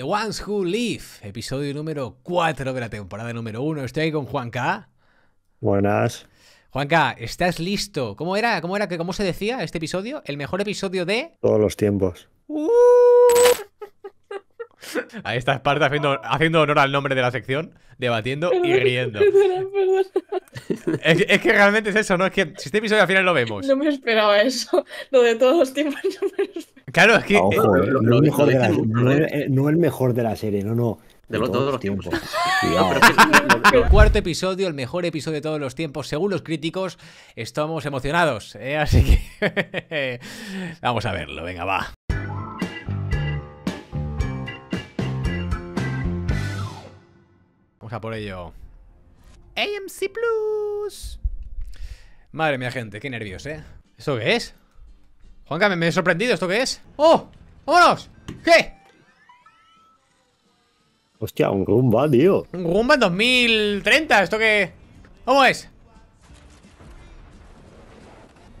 The Ones Who Live, episodio número 4 de la temporada número 1. Estoy ahí con Juan K. Buenas. Juanca, ¿estás listo? ¿Cómo era? ¿Cómo era que cómo se decía este episodio? El mejor episodio de todos los tiempos. Uh. Ahí está partes haciendo, haciendo honor al nombre de la sección, debatiendo y riendo. Es, que realmente es eso, ¿no? Es que si este episodio al final lo vemos. No me esperaba eso. Lo de todos los tiempos Claro, es que. Ah, eh, eh, no, el, el mejor de la serie, no, no. De, todos, los tiempos. el cuarto episodio, el mejor episodio de todos los tiempos, según los críticos, estamos emocionados, ¿eh? así que vamos a verlo, venga, va. a por ello. AMC Plus. Madre mía, gente, qué nervios, ¿eh? ¿Esto qué es? Juanca, me, he sorprendido, ¿esto qué es? ¡Oh! ¡Vámonos! ¿Qué? Hostia, un Goomba, tío. Un Goomba en 2030, ¿esto qué? ¿Cómo es?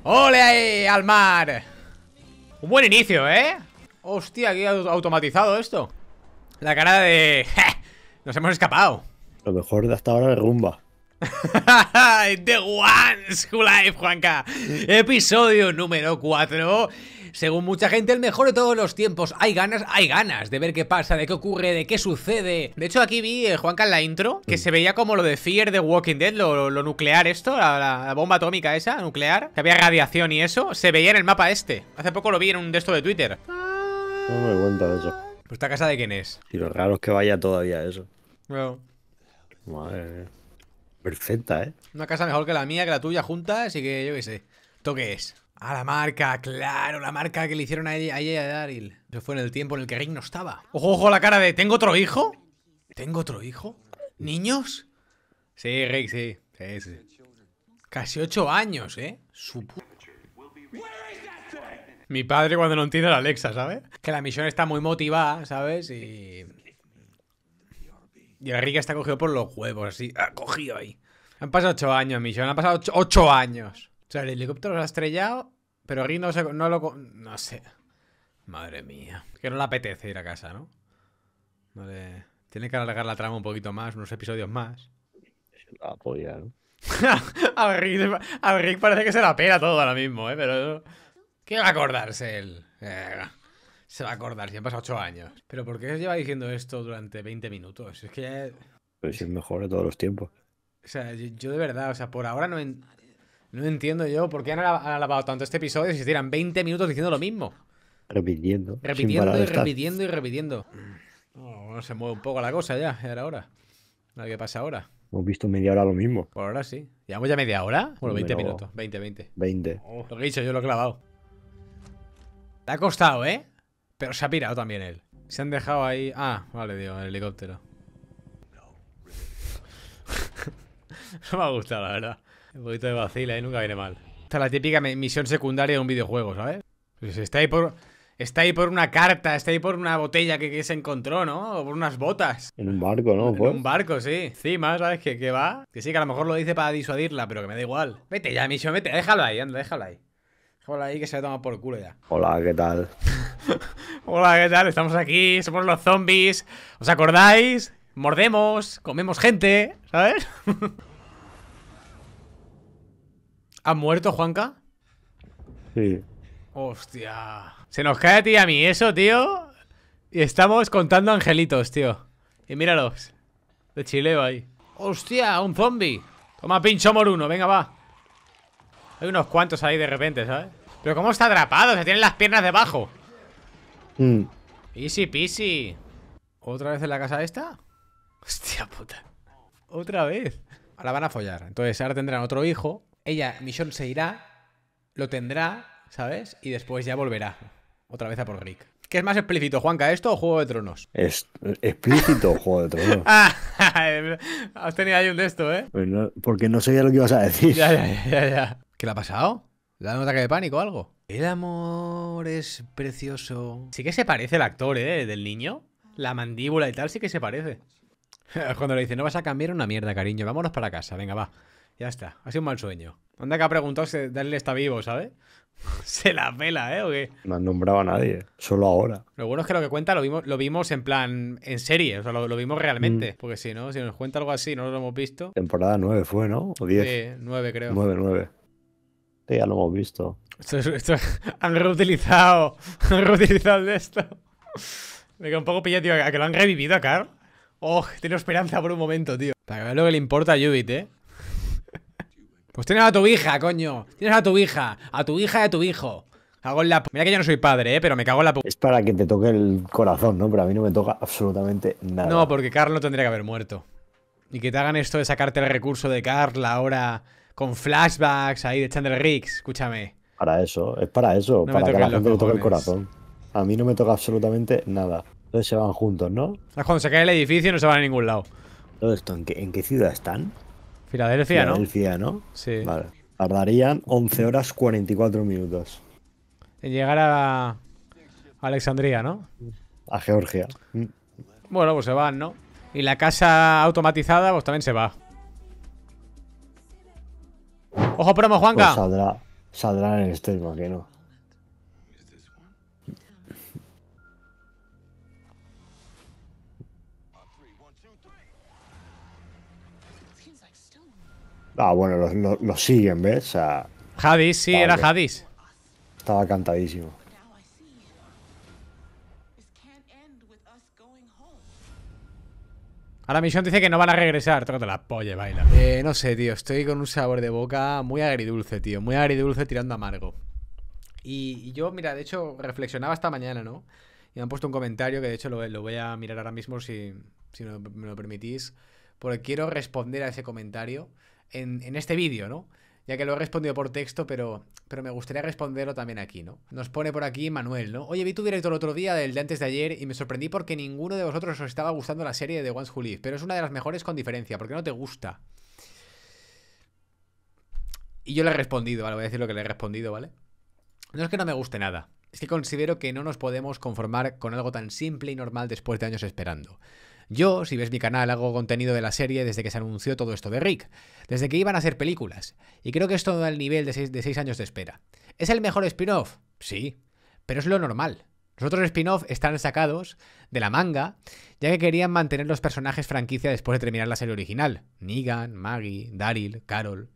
¡Ole al mar! Un buen inicio, ¿eh? Hostia, aquí automatizado esto. La cara de... ¡Ja! Nos hemos escapado lo mejor de hasta ahora es rumba. The One's Life, Juanca. Episodio número 4. Según mucha gente, el mejor de todos los tiempos. Hay ganas, hay ganas de ver qué pasa, de qué ocurre, de qué sucede. De hecho, aquí vi, eh, Juanca, en la intro, que mm. se veía como lo de Fear the Walking Dead, lo, nuclear esto, la, bomba atómica esa, nuclear, que había radiación y eso, se veía en el mapa este. Hace poco lo vi en un de de Twitter. No me cuenta eso. ¿Pues esta casa de quién es? Y lo raro es que vaya todavía eso. Bueno. Madre Perfecta, ¿eh? Una casa mejor que la mía, que la tuya juntas así que yo qué sé. toques qué es? Ah, la marca, claro, la marca que le hicieron a ella, y a Daryl. Eso fue en el tiempo en el que Rick no estaba. Ojo, ojo, la cara de ¿tengo otro hijo? ¿Tengo otro hijo? ¿Niños? Sí, Rick, sí. Sí, sí. Casi ocho años, ¿eh? Su Mi padre cuando no entiende la Alexa, ¿sabes? Que la misión está muy motivada, ¿sabes? Y y la está cogido por los huevos, así. Ha cogido ahí. Han pasado ocho años, Michonne. Han pasado ocho, años. O sea, el helicóptero se ha estrellado, pero Rick no, se, no lo... No sé. Madre mía. Que no le apetece ir a casa, ¿no? Tiene que alargar la trama un poquito más, unos episodios más. Se ¿no? a, Rick, a Rick parece que se la pela todo ahora mismo, ¿eh? Pero... ¿Qué va a acordarse él? Eh, se va a acordar si han pasado 8 años. Pero ¿por qué se lleva diciendo esto durante 20 minutos? Es que es mejor de todos los tiempos. O sea, yo, de verdad, o sea, por ahora no, no entiendo yo por qué han, tanto este episodio si tiran 20 minutos diciendo lo mismo. Repitiendo. Repitiendo y repitiendo y repitiendo. no se mueve un poco la cosa ya, era hora. A ver qué pasa ahora. Hemos visto media hora lo mismo. Por ahora sí. ¿Llevamos ya media hora? Bueno, 20 minutos. 20, 20. 20. lo que he dicho, yo lo he clavado. Te ha costado, ¿eh? Pero se ha pirado también él. Se han dejado ahí... Ah, vale, digo, el helicóptero. no me ha gustado, la verdad. Un poquito de vacila Ahí nunca viene mal. Esta es la típica misión secundaria de un videojuego, ¿sabes? Pues está ahí por... Está ahí por una carta, está ahí por una botella que, se encontró, ¿no? O por unas botas. En un barco, ¿no? En pues. un barco, sí. Encima, ¿sabes? Que, que va. Que sí, que a lo mejor lo dice para disuadirla, pero que me da igual. Vete ya, misión, vete. Déjalo ahí, anda, déjalo ahí. Déjalo ahí que se ha toma por culo ya. Hola, ¿qué tal? Hola, ¿qué tal? Estamos aquí, somos los zombies. ¿Os acordáis? Mordemos, comemos gente, ¿sabes? ¿Ha muerto Juanca? Sí. Hostia. Se nos cae a ti y a mí eso, tío. Y estamos contando angelitos, tío. Y míralos. De chileo ahí. Hostia, un zombie. Toma pincho moruno, venga, va. Hay unos cuantos ahí de repente, ¿sabes? Pero cómo está atrapado, se tienen las piernas debajo. Mm. Easy peasy. ¿Otra vez en la casa esta? Hostia puta. Otra vez. Ahora van a follar. Entonces ahora tendrán otro hijo. Ella, Michonne, se irá. Lo tendrá, ¿sabes? Y después ya volverá. Otra vez a por Rick. ¿Qué es más explícito, Juanca, esto o Juego de Tronos? Es, explícito Juego de Tronos. Ah, has tenido ahí un de esto, ¿eh? Pues porque no sabía lo que ibas a decir. Ya, ya, ya, ya. ¿Qué le ha pasado? ¿Le da un ataque de pánico o algo? El amor es precioso. Sí que se parece el actor, ¿eh? Del niño. La mandíbula y tal sí que se parece. Cuando le dice, no vas a cambiar una mierda, cariño. Vámonos para casa. Venga, va. Ya está. Ha sido un mal sueño. Anda que ha preguntado si Daniel está vivo, ¿sabes? se la pela, ¿eh? ¿O qué? No han nombrado a nadie. Solo ahora. Lo bueno es que lo que cuenta lo vimos, lo vimos en plan, en serie. O sea, lo, vimos realmente. Mm. Porque si no, si nos cuenta algo así, no lo hemos visto. Temporada 9 fue, ¿no? O 10. Sí, 9 creo. 9, 9. Este, ya lo hemos visto. Esto, han reutilizado. Han reutilizado esto. Me quedo un poco pillado, tío. A que lo han revivido a Carl. Oh, tengo esperanza por un momento, tío. Para ver lo que le importa a Yubit, eh. Pues tienes a tu hija, coño. Tienes a tu hija. A tu hija y a tu hijo. Hago la Mira que yo no soy padre, ¿eh? pero me cago en la Es para que te toque el corazón, ¿no? Pero a mí no me toca absolutamente nada. No, porque Carl no tendría que haber muerto. Y que te hagan esto de sacarte el recurso de Carl ahora con flashbacks ahí de Chandler Riggs, escúchame. Para eso, es para eso, para que la gente le toque el corazón. A mí no me toca absolutamente nada. Entonces se van juntos, ¿no? Es cuando se cae el edificio no se van a ningún lado. Todo esto, ¿en qué, en qué ciudad están? Filadelfia, ¿no? Filadelfia, ¿no? Sí. Vale. Tardarían 11 horas 44 minutos. En llegar a Alexandría, ¿no? A Georgia. Mm. Bueno, pues se van, ¿no? Y la casa automatizada, pues también se va. Ojo promo, pues Juanca. saldrá, saldrá en el stream, no? Ah, bueno, los lo, siguen, ¿ves? Jadis, sí, era Jadis Estaba cantadísimo. Ahora Misión dice que no van a regresar. Tócate la polla, baila. Eh, no sé, tío. Estoy con un sabor de boca muy agridulce, tío. Muy agridulce tirando amargo. Y, yo, mira, de hecho, reflexionaba esta mañana, ¿no? Y me han puesto un comentario que de hecho lo, voy a mirar ahora mismo si, si me, lo, permitís. Porque quiero responder a ese comentario en, en este vídeo, ¿no? ya que lo he respondido por texto, pero, pero me gustaría responderlo también aquí, ¿no? Nos pone por aquí Manuel, ¿no? Oye, vi tu directo el otro día del de antes de ayer y me sorprendí porque ninguno de vosotros os estaba gustando la serie de The Once Who pero es una de las mejores con diferencia, porque no te gusta. Y yo le he respondido, vale, voy a decir lo que le he respondido, ¿vale? No es que no me guste nada, es que considero que no nos podemos conformar con algo tan simple y normal después de años esperando. Yo, si ves mi canal, hago contenido de la serie desde que se anunció todo esto de Rick, desde que iban a hacer películas, y creo que esto da el nivel de seis años de espera. ¿Es el mejor spin-off? Sí, pero es lo normal. Los otros spin-off están sacados de la manga, ya que querían mantener los personajes franquicia después de terminar la serie original. Negan, Maggie, Daryl, Carol.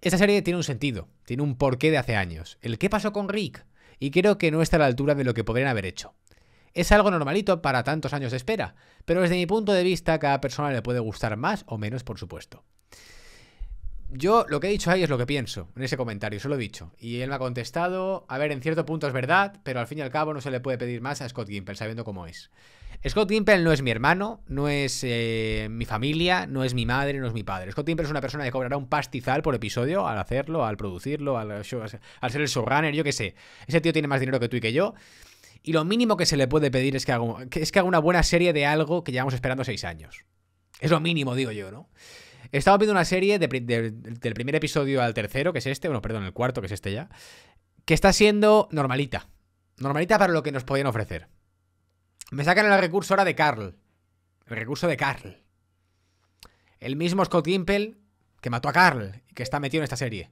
Esta serie tiene un sentido, tiene un porqué de hace años. El qué pasó con Rick. Y creo que no está a la altura de lo que podrían haber hecho. Es algo normalito para tantos años de espera, pero desde mi punto de vista cada persona le puede gustar más o menos, por supuesto. Yo lo que he dicho ahí es lo que pienso, en ese comentario, se lo he dicho. Y él me ha contestado, a ver, en cierto punto es verdad, pero al fin y al cabo no se le puede pedir más a Scott Gimple, sabiendo cómo es. Scott Gimple no es mi hermano, no es eh, mi familia, no es mi madre, no es mi padre. Scott Gimple es una persona que cobrará un pastizal por episodio al hacerlo, al producirlo, al, al ser el showrunner, yo qué sé. Ese tío tiene más dinero que tú y que yo. Y lo mínimo que se le puede pedir es que, haga, una buena serie de algo que llevamos esperando seis años. Es lo mínimo, digo yo, ¿no? estado viendo una serie del primer episodio al tercero, que es este, bueno, perdón, el cuarto, que es este ya, que está siendo normalita. Normalita para lo que nos podían ofrecer. Me sacan el recurso ahora de Carl. El recurso de Carl. El mismo Scott Gimpel que mató a Carl y que está metido en esta serie.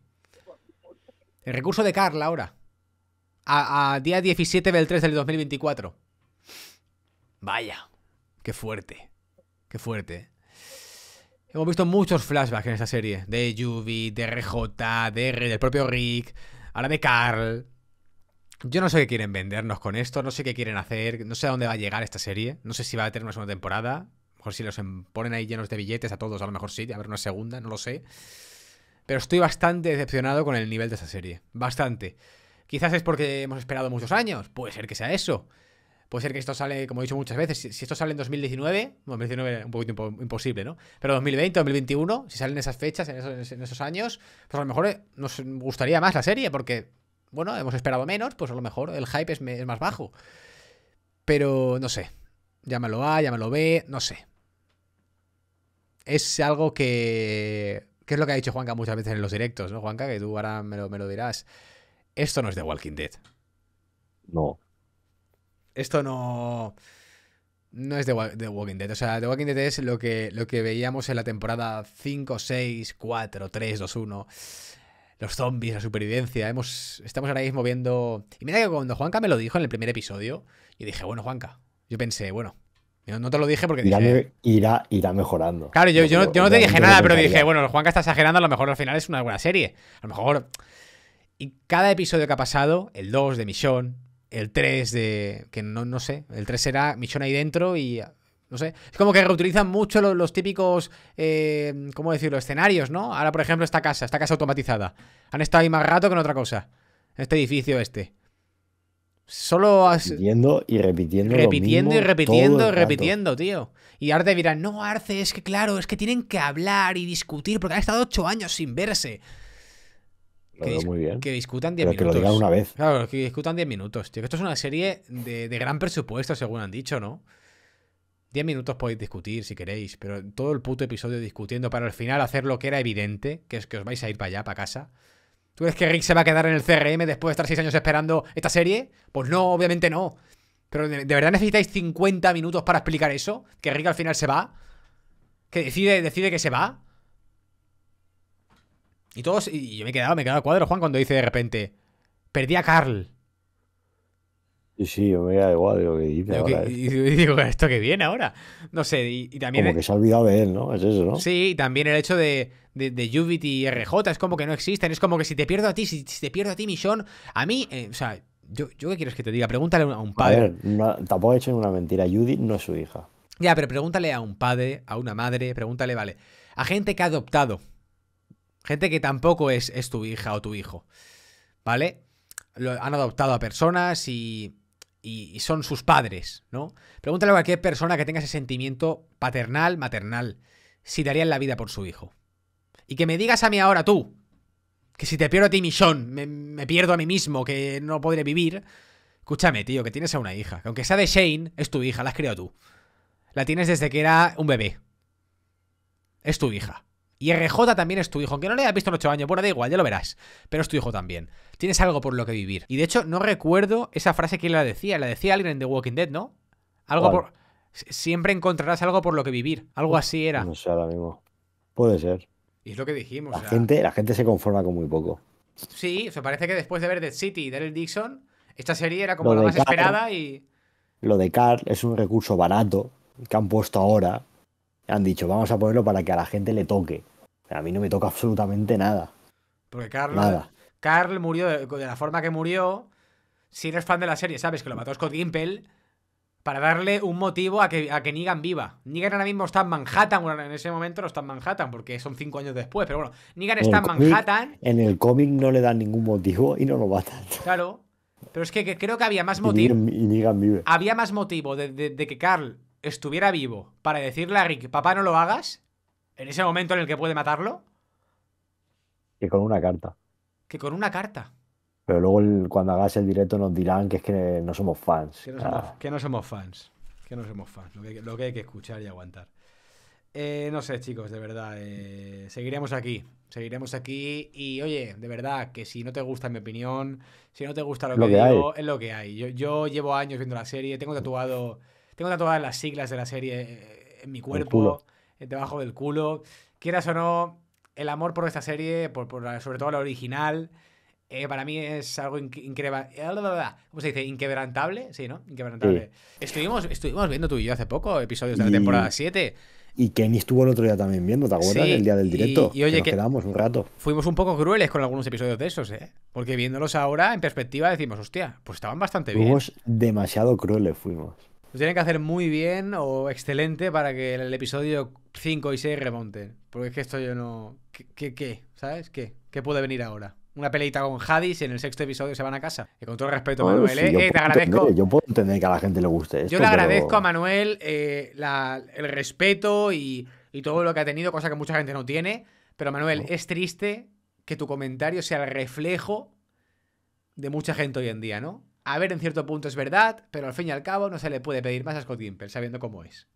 El recurso de Carl ahora a, día 17 del 3 del 2024. Vaya, qué fuerte, qué fuerte. Eh. Hemos visto muchos flashbacks en esta serie. De Yubi, de RJ, de R, del propio Rick, ahora de Carl. Yo no sé qué quieren vendernos con esto, no sé qué quieren hacer, no sé a dónde va a llegar esta serie, no sé si va a tener una segunda temporada, a mejor si los em, ponen ahí llenos de billetes a todos, a lo mejor sí, a ver una segunda, no lo sé. Pero estoy bastante decepcionado con el nivel de esta serie, bastante. Quizás es porque hemos esperado muchos años. Puede ser que sea eso. Puede ser que esto sale, como he dicho muchas veces, si esto sale en 2019, 2019 es un poquito imposible, ¿no? Pero 2020, 2021, si salen esas fechas, en esos, años, pues a lo mejor eh, nos gustaría más la serie, porque, bueno, hemos esperado menos, pues a lo mejor el hype es, más bajo. Pero no sé. Llámalo A, llámalo B, no sé. Es algo que. que es lo que ha dicho Juanca muchas veces en los directos, ¿no, Juanca? Que tú ahora me me lo dirás esto no es de Walking Dead. No. Esto no. No es de, Walking Dead. O sea, The Walking Dead es lo que, lo que veíamos en la temporada 5, 6, 4, 3, 2, 1. Los zombies, la supervivencia. Hemos, estamos ahora mismo viendo. Y mira que cuando Juanca me lo dijo en el primer episodio, yo dije, bueno, Juanca. Yo pensé, bueno, no te lo dije porque irá, dije... irá, mejorando. Claro, yo, no, yo no, te dije nada, pero dije, bueno, Juanca está exagerando, a lo mejor al final es una buena serie. A lo mejor y cada episodio que ha pasado, el 2 de Michonne, el 3 de. que no, no sé, el 3 será Michonne ahí dentro y. No sé. Es como que reutilizan mucho los, típicos. Eh, ¿Cómo decirlo? Escenarios, ¿no? Ahora, por ejemplo, esta casa, esta casa automatizada. Han estado ahí más rato que en otra cosa. En este edificio, este. Solo has... Repitiendo y repitiendo. Repitiendo y repitiendo y repitiendo, tío. Y Arte no, Arce, es que claro, es que tienen que hablar y discutir porque han estado ocho años sin verse que, que discutan 10 minutos. Que lo digan una vez. Claro, que discutan 10 minutos. esto es una serie de, gran presupuesto, según han dicho, ¿no? 10 minutos podéis discutir si queréis, pero todo el puto episodio discutiendo para al final hacer lo que era evidente, que es que os vais a ir para allá, para casa. ¿Tú crees que Rick se va a quedar en el CRM después de estar 6 años esperando esta serie? Pues no, obviamente no. Pero ¿de, verdad necesitáis 50 minutos para explicar eso? ¿Que Rick al final se va? ¿Que decide, decide que se va? Y todos, y yo me quedaba, me quedaba cuadro, Juan, cuando dice de repente, perdí a Carl. Y sí, yo me da igual y, digo, ¿esto que viene ahora? No sé, y, también. Como que se ha olvidado de él, ¿no? Es eso, ¿no? Sí, y también el hecho de, de, y RJ, es como que no existen. Es como que si te pierdo a ti, si, te pierdo a ti, Michonne, a mí, eh, o sea, yo, yo, qué quieres que te diga? Pregúntale a un padre. A ver, tampoco he hecho una mentira. Judith no es su hija. Ya, pero pregúntale a un padre, a una madre, pregúntale, vale, a gente que ha adoptado Gente que tampoco es, tu hija o tu hijo, ¿vale? Lo, han adoptado a personas y, son sus padres, ¿no? Pregúntale a cualquier persona que tenga ese sentimiento paternal, maternal, si darían la vida por su hijo. Y que me digas a mí ahora tú, que si te pierdo a ti, Michonne, me, pierdo a mí mismo, que no podré vivir. Escúchame, tío, que tienes a una hija. aunque sea de Shane, es tu hija, la has criado tú. La tienes desde que era un bebé. Es tu hija. Y RJ también es tu hijo, aunque no le hayas visto en 8 años. Bueno, da igual, ya lo verás. Pero es tu hijo también. Tienes algo por lo que vivir. Y de hecho, no recuerdo esa frase que la decía. La decía alguien en The Walking Dead, ¿no? Algo por. Siempre encontrarás algo por lo que vivir. Algo así era. No sé ahora mismo. Puede ser. Y es lo que dijimos. La, gente, la gente se conforma con muy poco. Sí, se parece que después de ver Dead City y Daryl Dixon, esta serie era como la más esperada y. Lo de Carl es un recurso barato que han puesto ahora. Han dicho, vamos a ponerlo para que a la gente le toque. A mí no me toca absolutamente nada. Porque Carl, Carl murió de, la forma que murió. Si eres fan de la serie, sabes que lo mató Scott Gimpel. para darle un motivo a que, a que Negan viva. Negan ahora mismo está en Manhattan, en ese momento no está en Manhattan, porque son cinco años después, pero bueno, Negan está en, Manhattan. en el cómic no le dan ningún motivo y no lo matan. Claro, pero es que, creo que había más motivo. Y vive. Había más motivo de que Carl estuviera vivo para decirle a Rick, papá, no lo hagas, en ese momento en el que puede matarlo? Que con una carta. Que con una carta. Pero luego cuando hagas el directo nos dirán que es que no somos fans. Que no, somos, ah. fans. Que no somos fans. Lo que, hay que escuchar y aguantar. Eh, no sé, chicos, de verdad. Eh, seguiremos aquí. Seguiremos aquí. Y oye, de verdad, que si no te gusta mi opinión, si no te gusta lo, que, digo, es lo que hay. Yo, llevo años viendo la serie, tengo tatuado. Tengo tatuadas las siglas de la serie eh, en mi cuerpo. Eh, debajo del culo. Quieras o no, el amor por esta serie, por, sobre todo la original, eh, para mí es algo ¿Cómo se dice? Inquebrantable. Sí, ¿no? Inquebrantable. Estuvimos, estuvimos viendo tú y yo hace poco episodios de la temporada 7. Y Kenny estuvo el otro día también viendo, ¿te acuerdas? el día del directo. Y, oye, quedamos un rato. Fuimos un poco crueles con algunos episodios de esos, ¿eh? Porque viéndolos ahora en perspectiva decimos, hostia, pues estaban bastante bien. Fuimos demasiado crueles, fuimos. Lo tienen que hacer muy bien o excelente para que el episodio 5 y 6 remonten. Porque es que esto yo no. ¿Qué? ¿Qué? qué ¿Qué? ¿Qué puede venir ahora? Una peleita con Hadis y en el sexto episodio se van a casa. Y con todo respeto, Manuel, ¿eh? te agradezco. yo puedo entender que a la gente le guste Yo le agradezco a Manuel eh, el respeto y, todo lo que ha tenido, cosa que mucha gente no tiene. Pero Manuel, es triste que tu comentario sea el reflejo de mucha gente hoy en día, ¿no? A ver, en cierto punto es verdad, pero al fin y al cabo no se le puede pedir más a Scott Gimple, sabiendo cómo es.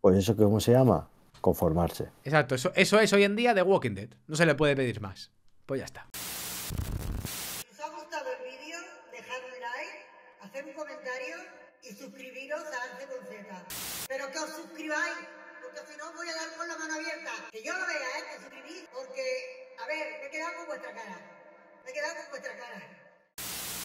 Pues eso, ¿cómo se llama? Conformarse. Exacto, eso, eso es hoy en día de Walking Dead. No se le puede pedir más. Pues ya está. Si os ha gustado el vídeo, dejad un like, haced un comentario y suscribiros a Arte con Pero que os suscribáis, porque si no os voy a dar con la mano abierta. Que yo lo vea, ¿eh? Que suscribís, porque, a ver, me he quedado con vuestra cara. Me he quedado con vuestra cara.